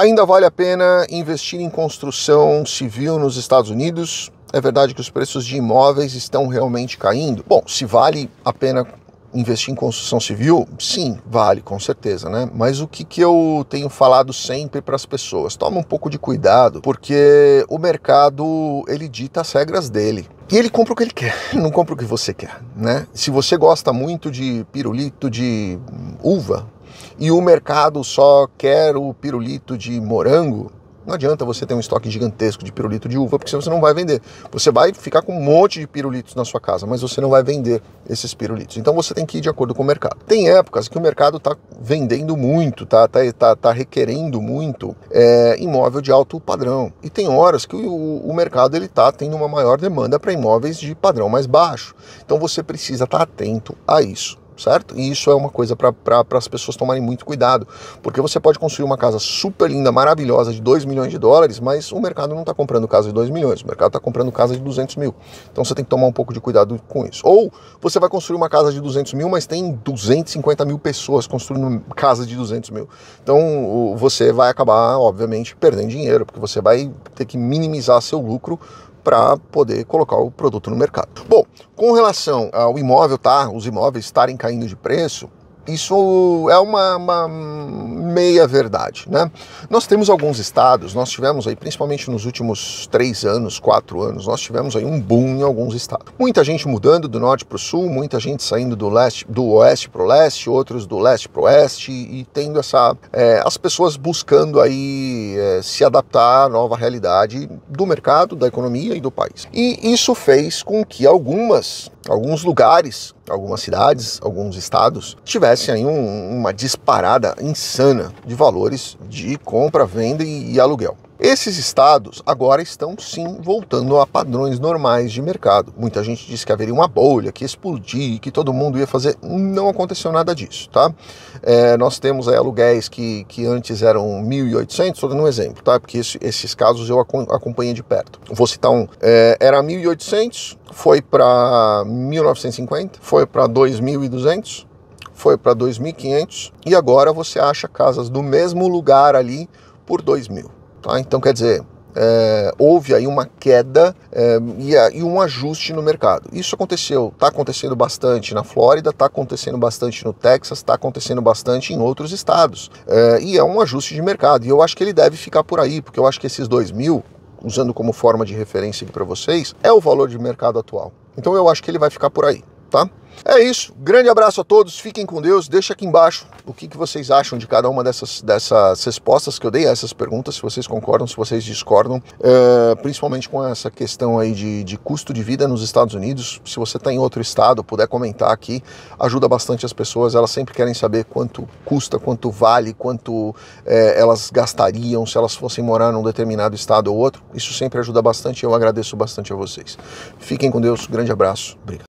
Ainda vale a pena investir em construção civil nos Estados Unidos? É verdade que os preços de imóveis estão realmente caindo? Bom, se vale a pena investir em construção civil? Sim, vale, com certeza, né? Mas o que, que eu tenho falado sempre para as pessoas? Toma um pouco de cuidado, porque o mercado, ele dita as regras dele. E ele compra o que ele quer, não compra o que você quer, né? Se você gosta muito de pirulito de uva, e o mercado só quer o pirulito de morango, não adianta você ter um estoque gigantesco de pirulito de uva, porque você não vai vender. Você vai ficar com um monte de pirulitos na sua casa, mas você não vai vender esses pirulitos. Então você tem que ir de acordo com o mercado. Tem épocas que o mercado está vendendo muito, tá, tá, tá, tá requerendo muito é, imóvel de alto padrão. E tem horas que o, o mercado ele está tendo uma maior demanda para imóveis de padrão mais baixo. Então você precisa estar tá atento a isso certo? E isso é uma coisa para as pessoas tomarem muito cuidado, porque você pode construir uma casa super linda, maravilhosa, de 2 milhões de dólares, mas o mercado não está comprando casa de 2 milhões, o mercado está comprando casa de 200 mil. Então você tem que tomar um pouco de cuidado com isso. Ou você vai construir uma casa de 200 mil, mas tem 250 mil pessoas construindo casa de 200 mil. Então você vai acabar, obviamente, perdendo dinheiro, porque você vai ter que minimizar seu lucro para poder colocar o produto no mercado. Bom, com relação ao imóvel, tá? Os imóveis estarem caindo de preço, isso é uma, uma meia verdade, né? Nós temos alguns estados, nós tivemos aí, principalmente nos últimos três anos, quatro anos, nós tivemos aí um boom em alguns estados. Muita gente mudando do norte para o sul, muita gente saindo do leste, do oeste para o leste, outros do leste para o oeste e tendo essa, é, as pessoas buscando aí é, se adaptar à nova realidade do mercado, da economia e do país. E isso fez com que algumas, alguns lugares, algumas cidades, alguns estados tivessem aí um, uma disparada insana de valores de compra, venda e aluguel. Esses estados agora estão sim voltando a padrões normais de mercado. Muita gente disse que haveria uma bolha, que explodir, que todo mundo ia fazer. Não aconteceu nada disso, tá? É, nós temos aí aluguéis que, que antes eram 1.800, estou dando um exemplo, tá? Porque esse, esses casos eu acompanhei de perto. Vou citar um. É, era 1.800, foi para 1.950, foi para 2.200, foi para 2.500 e agora você acha casas do mesmo lugar ali por 2.000. Tá? Então, quer dizer, é, houve aí uma queda é, e, um ajuste no mercado. Isso aconteceu, está acontecendo bastante na Flórida, está acontecendo bastante no Texas, está acontecendo bastante em outros estados. É, e é um ajuste de mercado. E eu acho que ele deve ficar por aí, porque eu acho que esses 2.000, usando como forma de referência para vocês, é o valor de mercado atual. Então eu acho que ele vai ficar por aí tá? É isso. Grande abraço a todos. Fiquem com Deus. Deixa aqui embaixo o que, que vocês acham de cada uma dessas, dessas respostas que eu dei a essas perguntas. Se vocês concordam, se vocês discordam, é, principalmente com essa questão aí de, de custo de vida nos Estados Unidos. Se você está em outro estado, puder comentar aqui, ajuda bastante as pessoas. Elas sempre querem saber quanto custa, quanto vale, quanto é, elas gastariam se elas fossem morar num determinado estado ou outro. Isso sempre ajuda bastante. Eu agradeço bastante a vocês. Fiquem com Deus. Grande abraço. Obrigado.